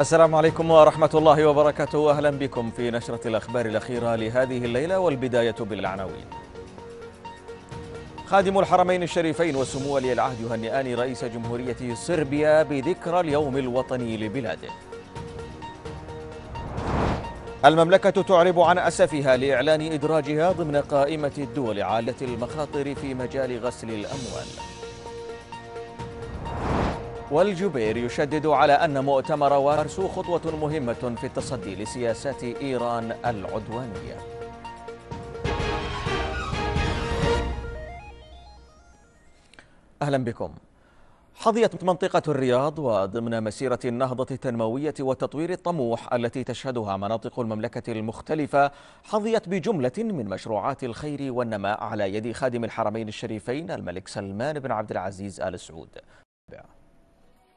السلام عليكم ورحمة الله وبركاته أهلا بكم في نشرة الأخبار الأخيرة لهذه الليلة والبداية بالعناوين خادم الحرمين الشريفين وسمو ولي العهد يهنئان رئيس جمهورية صربيا بذكرى اليوم الوطني لبلاده المملكة تعرب عن أسفها لإعلان إدراجها ضمن قائمة الدول عالة المخاطر في مجال غسل الأموال والجبير يشدد على أن مؤتمر وارسو خطوة مهمة في التصدي لسياسات إيران العدوانية أهلا بكم حظيت منطقة الرياض وضمن مسيرة النهضة التنموية والتطوير الطموح التي تشهدها مناطق المملكة المختلفة حظيت بجملة من مشروعات الخير والنماء على يد خادم الحرمين الشريفين الملك سلمان بن عبد العزيز آل سعود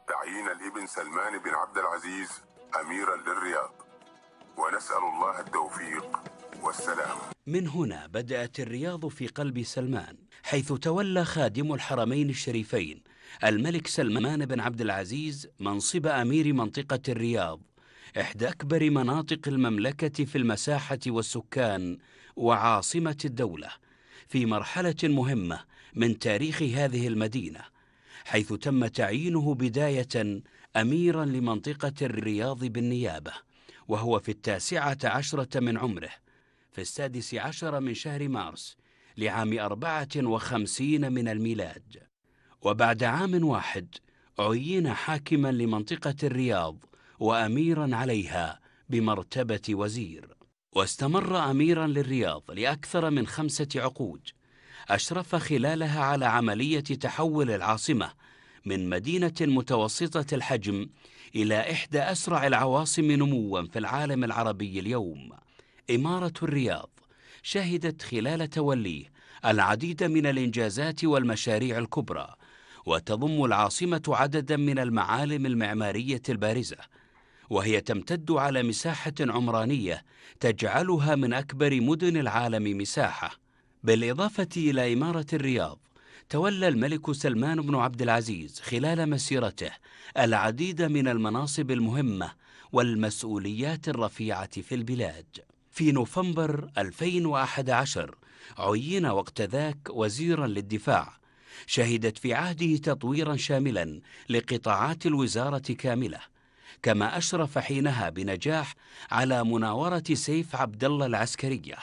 تعيين الابن سلمان بن عبد العزيز أميرا للرياض ونسأل الله التوفيق والسلام من هنا بدأت الرياض في قلب سلمان حيث تولى خادم الحرمين الشريفين الملك سلمان بن عبد العزيز منصب أمير منطقة الرياض إحدى أكبر مناطق المملكة في المساحة والسكان وعاصمة الدولة في مرحلة مهمة من تاريخ هذه المدينة حيث تم تعيينه بداية أميرا لمنطقة الرياض بالنيابة وهو في التاسعة عشرة من عمره في السادس عشر من شهر مارس لعام أربعة وخمسين من الميلاد وبعد عام واحد عين حاكما لمنطقة الرياض وأميرا عليها بمرتبة وزير واستمر أميرا للرياض لأكثر من خمسة عقود أشرف خلالها على عملية تحول العاصمة من مدينة متوسطة الحجم إلى إحدى أسرع العواصم نموا في العالم العربي اليوم إمارة الرياض شهدت خلال توليه العديد من الإنجازات والمشاريع الكبرى وتضم العاصمة عددا من المعالم المعمارية البارزة وهي تمتد على مساحة عمرانية تجعلها من أكبر مدن العالم مساحة بالإضافة إلى إمارة الرياض تولى الملك سلمان بن عبد العزيز خلال مسيرته العديد من المناصب المهمة والمسؤوليات الرفيعة في البلاد في نوفمبر 2011 عين وقت ذاك وزيرا للدفاع شهدت في عهده تطويرا شاملا لقطاعات الوزارة كاملة كما أشرف حينها بنجاح على مناورة سيف عبد الله العسكريه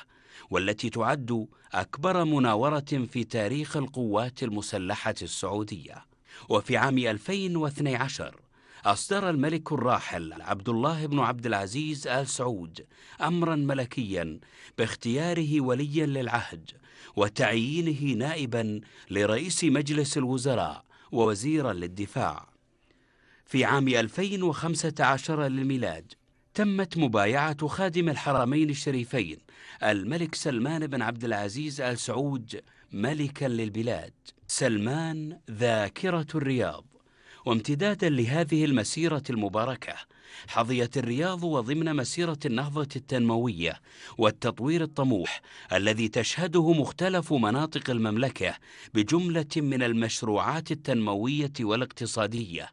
والتي تعد أكبر مناورة في تاريخ القوات المسلحة السعودية وفي عام 2012 أصدر الملك الراحل عبد الله بن عبد العزيز آل سعود أمرا ملكيا باختياره وليا للعهد وتعيينه نائبا لرئيس مجلس الوزراء ووزيرا للدفاع في عام 2015 للميلاد تمت مبايعة خادم الحرمين الشريفين الملك سلمان بن عبد العزيز آل سعود ملكا للبلاد سلمان ذاكرة الرياض وامتدادا لهذه المسيرة المباركة حظيت الرياض وضمن مسيرة النهضة التنموية والتطوير الطموح الذي تشهده مختلف مناطق المملكة بجملة من المشروعات التنموية والاقتصادية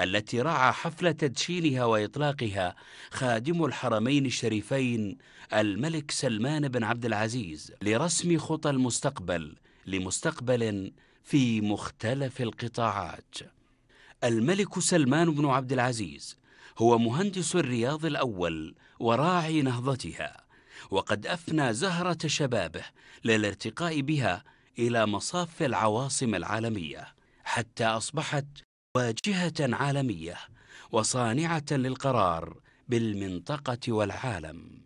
التي رعى حفل تدشينها وإطلاقها خادم الحرمين الشريفين الملك سلمان بن عبد العزيز لرسم خطى المستقبل لمستقبل في مختلف القطاعات الملك سلمان بن عبد العزيز هو مهندس الرياض الأول وراعي نهضتها وقد أفنى زهرة شبابه للارتقاء بها إلى مصاف العواصم العالمية حتى أصبحت واجهة عالمية وصانعة للقرار بالمنطقة والعالم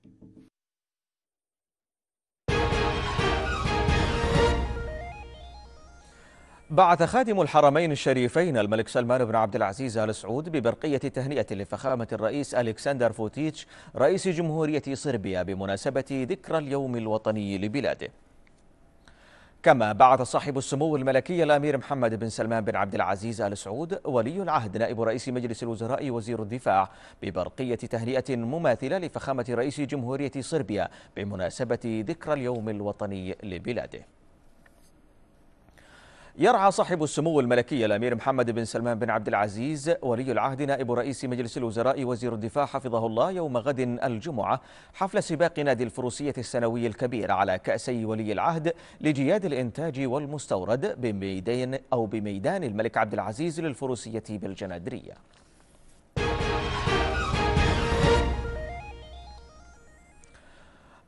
بعث خادم الحرمين الشريفين الملك سلمان بن عبد العزيز ال سعود ببرقيه تهنئه لفخامه الرئيس الكسندر فوتيتش رئيس جمهوريه صربيا بمناسبه ذكرى اليوم الوطني لبلاده. كما بعث صاحب السمو الملكي الامير محمد بن سلمان بن عبد العزيز ال سعود ولي العهد نائب رئيس مجلس الوزراء وزير الدفاع ببرقيه تهنئه مماثله لفخامه رئيس جمهوريه صربيا بمناسبه ذكرى اليوم الوطني لبلاده. يرعى صاحب السمو الملكي الامير محمد بن سلمان بن عبد العزيز ولي العهد نائب رئيس مجلس الوزراء وزير الدفاع حفظه الله يوم غد الجمعه حفل سباق نادي الفروسيه السنوي الكبير على كاسي ولي العهد لجياد الانتاج والمستورد بميدان او بميدان الملك عبد العزيز للفروسيه بالجنادريه.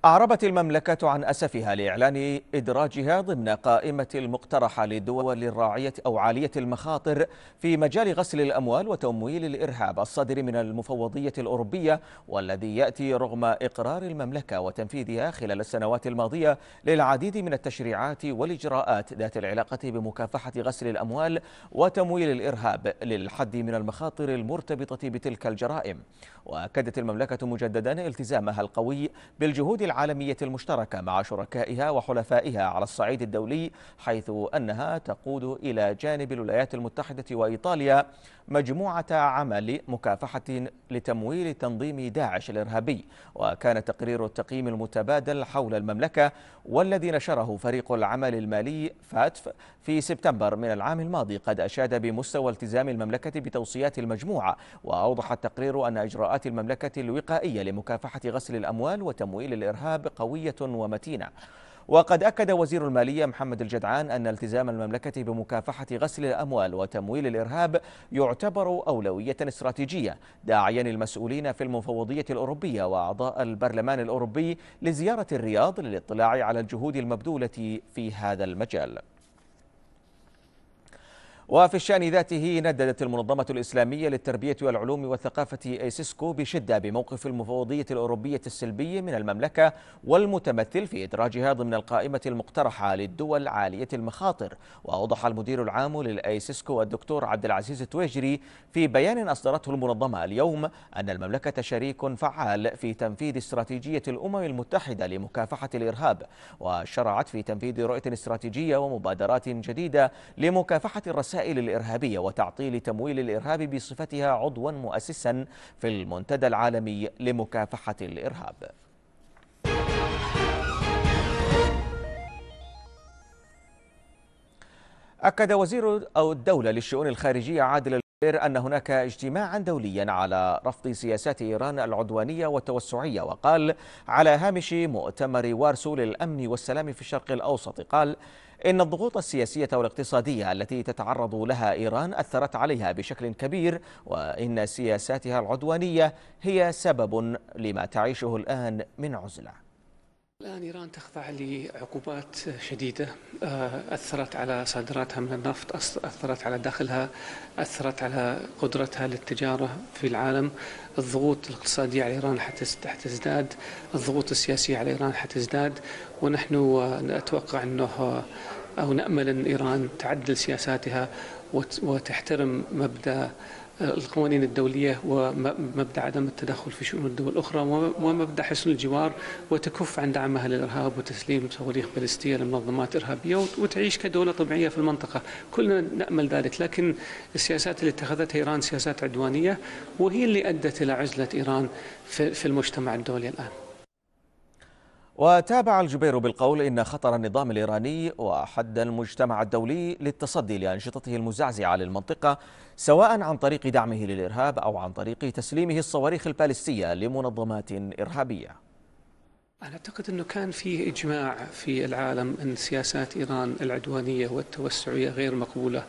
أعربت المملكة عن أسفها لإعلان إدراجها ضمن قائمة المقترحة للدول الراعية أو عالية المخاطر في مجال غسل الأموال وتمويل الإرهاب الصادر من المفوضية الأوروبية والذي يأتي رغم إقرار المملكة وتنفيذها خلال السنوات الماضية للعديد من التشريعات والإجراءات ذات العلاقة بمكافحة غسل الأموال وتمويل الإرهاب للحد من المخاطر المرتبطة بتلك الجرائم وأكدت المملكة مجددا التزامها القوي بالجهود العالمية العالمية المشتركة مع شركائها وحلفائها على الصعيد الدولي حيث أنها تقود إلى جانب الولايات المتحدة وإيطاليا مجموعة عمل مكافحة لتمويل تنظيم داعش الإرهابي وكان تقرير التقييم المتبادل حول المملكة والذي نشره فريق العمل المالي فاتف في سبتمبر من العام الماضي قد أشاد بمستوى التزام المملكة بتوصيات المجموعة وأوضح التقرير أن إجراءات المملكة الوقائية لمكافحة غسل الأموال وتمويل الإرهاب الارهاب قويه ومتينه وقد أكد وزير المالية محمد الجدعان أن التزام المملكة بمكافحة غسل الأموال وتمويل الإرهاب يعتبر أولوية استراتيجية داعيا المسؤولين في المفوضية الأوروبية وأعضاء البرلمان الأوروبي لزيارة الرياض للاطلاع على الجهود المبذولة في هذا المجال وفي الشأن ذاته نددت المنظمة الإسلامية للتربية والعلوم والثقافة أيسيسكو بشدة بموقف المفوضية الأوروبية السلبي من المملكة والمتمثل في إدراجها ضمن القائمة المقترحة للدول عالية المخاطر وأوضح المدير العام للأيسيسكو الدكتور عبد العزيز التويجري في بيان أصدرته المنظمة اليوم أن المملكة شريك فعال في تنفيذ استراتيجية الأمم المتحدة لمكافحة الإرهاب وشرعت في تنفيذ رؤية استراتيجية ومبادرات جديدة لمكافحة الرسائل الوسائل الإرهابية وتعطيل تمويل الإرهاب بصفتها عضوا مؤسسا في المنتدى العالمي لمكافحة الإرهاب أكد وزير أو الدولة للشؤون الخارجية عادل البير أن هناك اجتماعا دوليا على رفض سياسات إيران العدوانية والتوسعية وقال على هامش مؤتمر وارسو للأمن والسلام في الشرق الأوسط قال إن الضغوط السياسية والاقتصادية التي تتعرض لها إيران أثرت عليها بشكل كبير وإن سياساتها العدوانية هي سبب لما تعيشه الآن من عزلة الآن إيران تخضع لعقوبات شديدة آه، أثرت على صادراتها من النفط أثرت على دخلها أثرت على قدرتها للتجارة في العالم الضغوط الاقتصادية على إيران حتزداد الضغوط السياسية على إيران حتزداد ونحن آه، نتوقع أنه أو نأمل أن إيران تعدل سياساتها وتحترم مبدأ آه، القوانين الدولية ومبدأ عدم التدخل في شؤون الدول الأخرى ومبدأ حسن الجوار وتكف عن دعمها للإرهاب وتسليم صواريخ بالستية لمنظمات إرهابية وتعيش كدولة طبيعية في المنطقة كلنا نأمل ذلك لكن السياسات اللي اتخذتها إيران سياسات عدوانية وهي اللي أدت إلى عزلة إيران في المجتمع الدولي الآن وتابع الجبير بالقول إن خطر النظام الإيراني وحد المجتمع الدولي للتصدي لأنشطته المزعزعة للمنطقة سواء عن طريق دعمه للإرهاب أو عن طريق تسليمه الصواريخ البالستية لمنظمات إرهابية أنا أعتقد أنه كان في إجماع في العالم أن سياسات إيران العدوانية والتوسعية غير مقبولة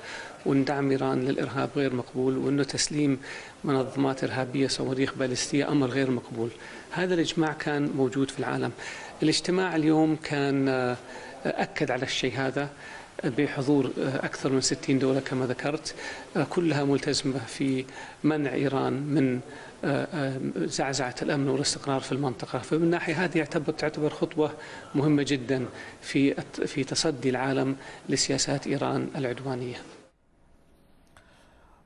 وأن دعم إيران للإرهاب غير مقبول وأنه تسليم منظمات إرهابية صواريخ باليستية أمر غير مقبول هذا الإجماع كان موجود في العالم الاجتماع اليوم كان آه، أكد على الشيء هذا بحضور آه، أكثر من 60 دولة كما ذكرت آه، كلها ملتزمة في منع إيران من آه، زعزعة الأمن والاستقرار في المنطقة فمن ناحية هذه يعتبر تعتبر خطوة مهمة جدا في في تصدي العالم لسياسات إيران العدوانية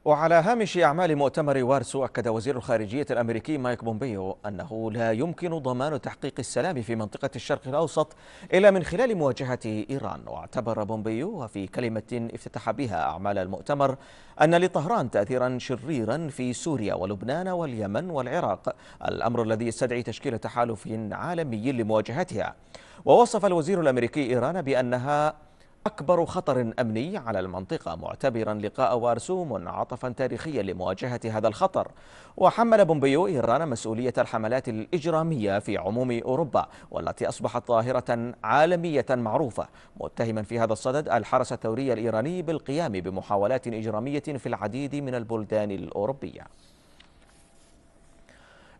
وعلى هامش أعمال مؤتمر وارسو أكد وزير الخارجية الأمريكي مايك بومبيو أنه لا يمكن ضمان تحقيق السلام في منطقة الشرق الأوسط إلا من خلال مواجهة إيران واعتبر بومبيو في كلمة افتتح بها أعمال المؤتمر أن لطهران تأثيرا شريرا في سوريا ولبنان واليمن والعراق الأمر الذي يستدعي تشكيل تحالف عالمي لمواجهتها ووصف الوزير الأمريكي إيران بأنها أكبر خطر أمني على المنطقة معتبرا لقاء وارسوم عطفا تاريخيا لمواجهة هذا الخطر وحمل بومبيو إيران مسؤولية الحملات الإجرامية في عموم أوروبا والتي أصبحت ظاهرة عالمية معروفة متهما في هذا الصدد الحرس الثوري الإيراني بالقيام بمحاولات إجرامية في العديد من البلدان الأوروبية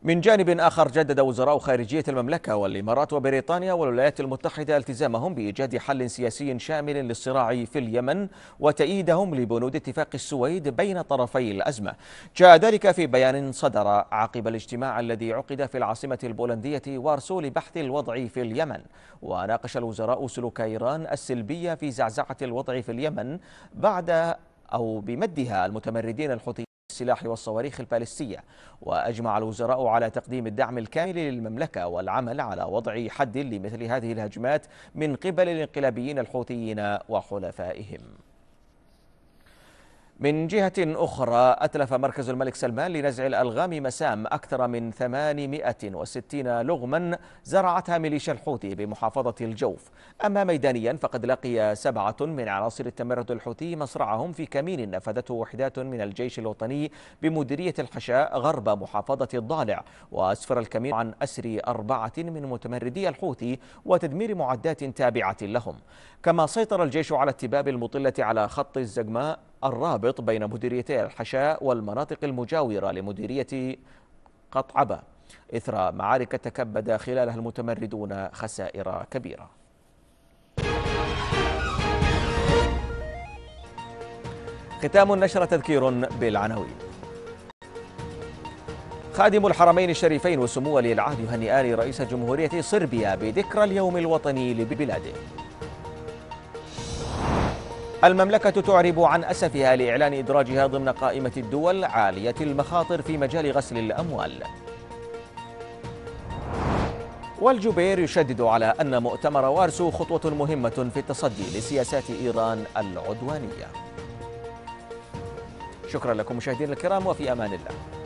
من جانب آخر جدد وزراء خارجية المملكة والإمارات وبريطانيا والولايات المتحدة التزامهم بإيجاد حل سياسي شامل للصراع في اليمن وتأييدهم لبنود اتفاق السويد بين طرفي الأزمة جاء ذلك في بيان صدر عقب الاجتماع الذي عقد في العاصمة البولندية وارسو لبحث الوضع في اليمن وناقش الوزراء سلوك إيران السلبية في زعزعة الوضع في اليمن بعد أو بمدها المتمردين الحوثيين السلاح والصواريخ البالستية وأجمع الوزراء على تقديم الدعم الكامل للمملكة والعمل على وضع حد لمثل هذه الهجمات من قبل الانقلابيين الحوثيين وحلفائهم من جهة أخرى أتلف مركز الملك سلمان لنزع الألغام مسام أكثر من 860 لغما زرعتها ميليشيا الحوثي بمحافظة الجوف أما ميدانيا فقد لقي سبعة من عناصر التمرد الحوثي مصرعهم في كمين نفذته وحدات من الجيش الوطني بمديرية الحشاء غرب محافظة الضالع وأسفر الكمين عن أسر أربعة من متمردي الحوثي وتدمير معدات تابعة لهم كما سيطر الجيش على التباب المطلة على خط الزجماء الرابط بين مديريتي الحشاء والمناطق المجاورة لمديرية قطعبة إثر معارك تكبد خلالها المتمردون خسائر كبيرة ختام النشر تذكير بالعناوين خادم الحرمين الشريفين وسمو ولي العهد يهنئان رئيس جمهورية صربيا بذكرى اليوم الوطني لبلاده المملكة تعرب عن أسفها لإعلان إدراجها ضمن قائمة الدول عالية المخاطر في مجال غسل الأموال والجبير يشدد على أن مؤتمر وارسو خطوة مهمة في التصدي لسياسات إيران العدوانية شكرا لكم مشاهدينا الكرام وفي أمان الله